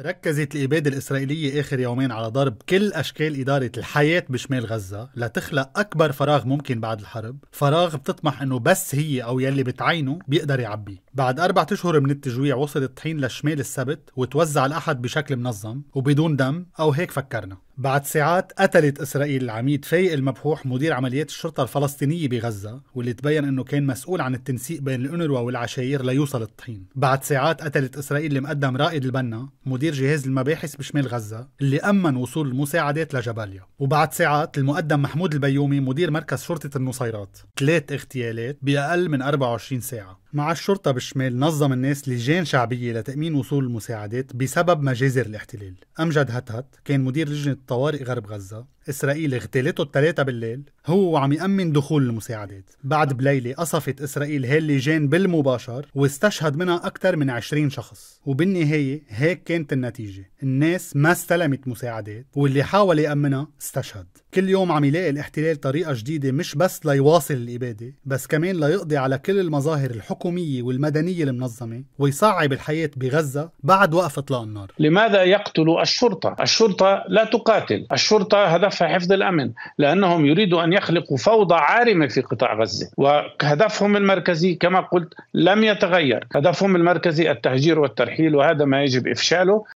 ركزت الإبادة الإسرائيلية آخر يومين على ضرب كل أشكال إدارة الحياة بشمال غزة لتخلق أكبر فراغ ممكن بعد الحرب فراغ بتطمح أنه بس هي أو يلي بتعينه بيقدر يعبيه بعد أربعة أشهر من التجويع وصل الطحين للشمال السبت وتوزع الأحد بشكل منظم وبدون دم أو هيك فكرنا بعد ساعات قتلت إسرائيل العميد فايق المبحوح مدير عمليات الشرطة الفلسطينية بغزة واللي تبين أنه كان مسؤول عن التنسيق بين الانروا والعشائر ليوصل الطحين بعد ساعات قتلت إسرائيل المقدم رائد البنا مدير جهاز المباحث بشمال غزة اللي أمن وصول المساعدات لجباليا وبعد ساعات المقدم محمود البيومي مدير مركز شرطة النصيرات ثلاث اغتيالات بأقل من 24 ساعة مع الشرطة بالشمال نظم الناس لجان شعبية لتأمين وصول المساعدات بسبب مجازر الاحتلال أمجد هتهت كان مدير لجنة طوارئ غرب غزة إسرائيل اغتالته الثلاثة بالليل هو عم يأمن دخول المساعدات بعد بليلة قصفت إسرائيل هاللجان بالمباشر واستشهد منها أكثر من 20 شخص وبالنهاية هيك كانت النتيجة الناس ما استلمت مساعدات واللي حاول يأمنها استشهد كل يوم عم يلاقي الاحتلال طريقة جديدة مش بس ليواصل الإبادة بس كمان ليقضي على كل المظاهر الحكومية والمدنية المنظمة ويصعب الحياة بغزة بعد وقف إطلاق النار لماذا يقتل الشرطة؟ الشرطة لا تقاتل الشرطة هدف حفظ الامن لانهم يريدوا ان يخلقوا فوضى عارمه في قطاع غزه وهدفهم المركزي كما قلت لم يتغير هدفهم المركزي التهجير والترحيل وهذا ما يجب افشاله